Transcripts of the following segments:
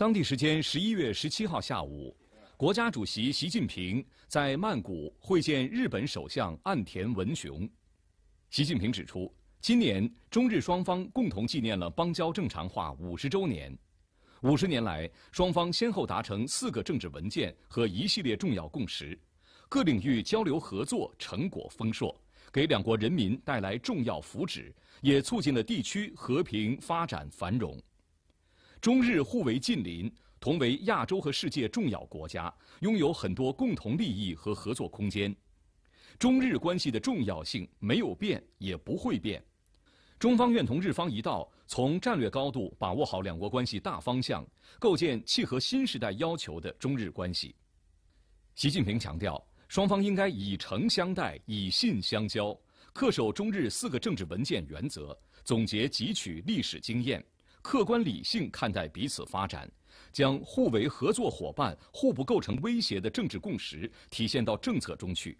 当地时间十一月十七号下午，国家主席习近平在曼谷会见日本首相岸田文雄。习近平指出，今年中日双方共同纪念了邦交正常化五十周年。五十年来，双方先后达成四个政治文件和一系列重要共识，各领域交流合作成果丰硕，给两国人民带来重要福祉，也促进了地区和平发展繁荣。中日互为近邻，同为亚洲和世界重要国家，拥有很多共同利益和合作空间。中日关系的重要性没有变，也不会变。中方愿同日方一道，从战略高度把握好两国关系大方向，构建契合新时代要求的中日关系。习近平强调，双方应该以诚相待，以信相交，恪守中日四个政治文件原则，总结汲取历史经验。客观理性看待彼此发展，将互为合作伙伴、互不构成威胁的政治共识体现到政策中去。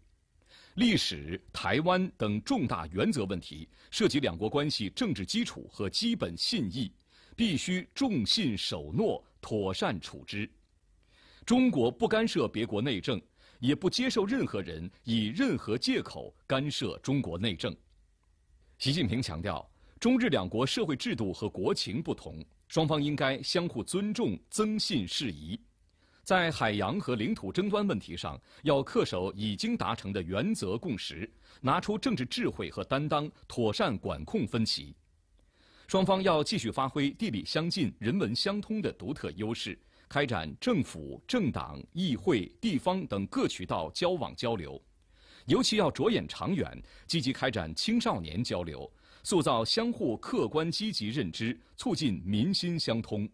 历史、台湾等重大原则问题涉及两国关系政治基础和基本信义，必须重信守诺，妥善处之。中国不干涉别国内政，也不接受任何人以任何借口干涉中国内政。习近平强调。中日两国社会制度和国情不同，双方应该相互尊重、增信释疑。在海洋和领土争端问题上，要恪守已经达成的原则共识，拿出政治智慧和担当，妥善管控分歧。双方要继续发挥地理相近、人文相通的独特优势，开展政府、政党、议会、地方等各渠道交往交流，尤其要着眼长远，积极开展青少年交流。塑造相互客观积极认知，促进民心相通。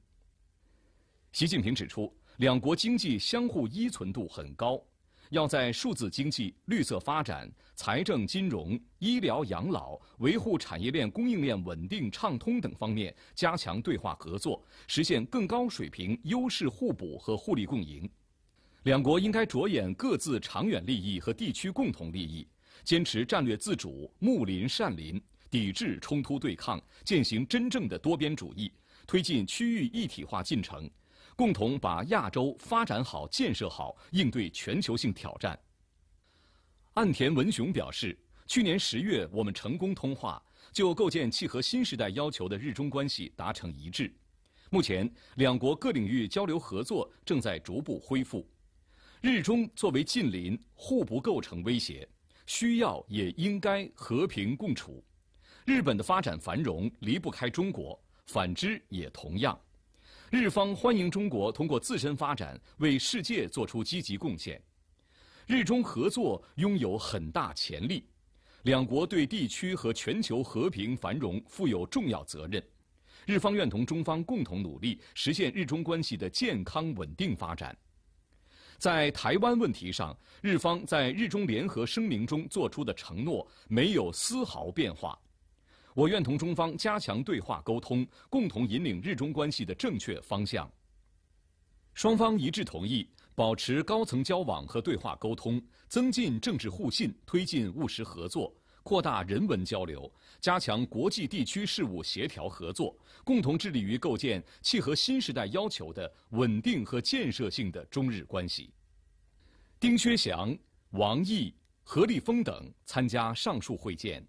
习近平指出，两国经济相互依存度很高，要在数字经济、绿色发展、财政金融、医疗养老、维护产业链供应链稳定畅通等方面加强对话合作，实现更高水平优势互补和互利共赢。两国应该着眼各自长远利益和地区共同利益，坚持战略自主，睦邻善邻。抵制冲突对抗，践行真正的多边主义，推进区域一体化进程，共同把亚洲发展好、建设好，应对全球性挑战。岸田文雄表示，去年十月我们成功通话，就构建契合新时代要求的日中关系达成一致。目前，两国各领域交流合作正在逐步恢复。日中作为近邻，互不构成威胁，需要也应该和平共处。日本的发展繁荣离不开中国，反之也同样。日方欢迎中国通过自身发展为世界做出积极贡献。日中合作拥有很大潜力，两国对地区和全球和平繁荣负有重要责任。日方愿同中方共同努力，实现日中关系的健康稳定发展。在台湾问题上，日方在日中联合声明中做出的承诺没有丝毫变化。我愿同中方加强对话沟通，共同引领日中关系的正确方向。双方一致同意保持高层交往和对话沟通，增进政治互信，推进务实合作，扩大人文交流，加强国际地区事务协调合作，共同致力于构建契合新时代要求的稳定和建设性的中日关系。丁薛祥、王毅、何立峰等参加上述会见。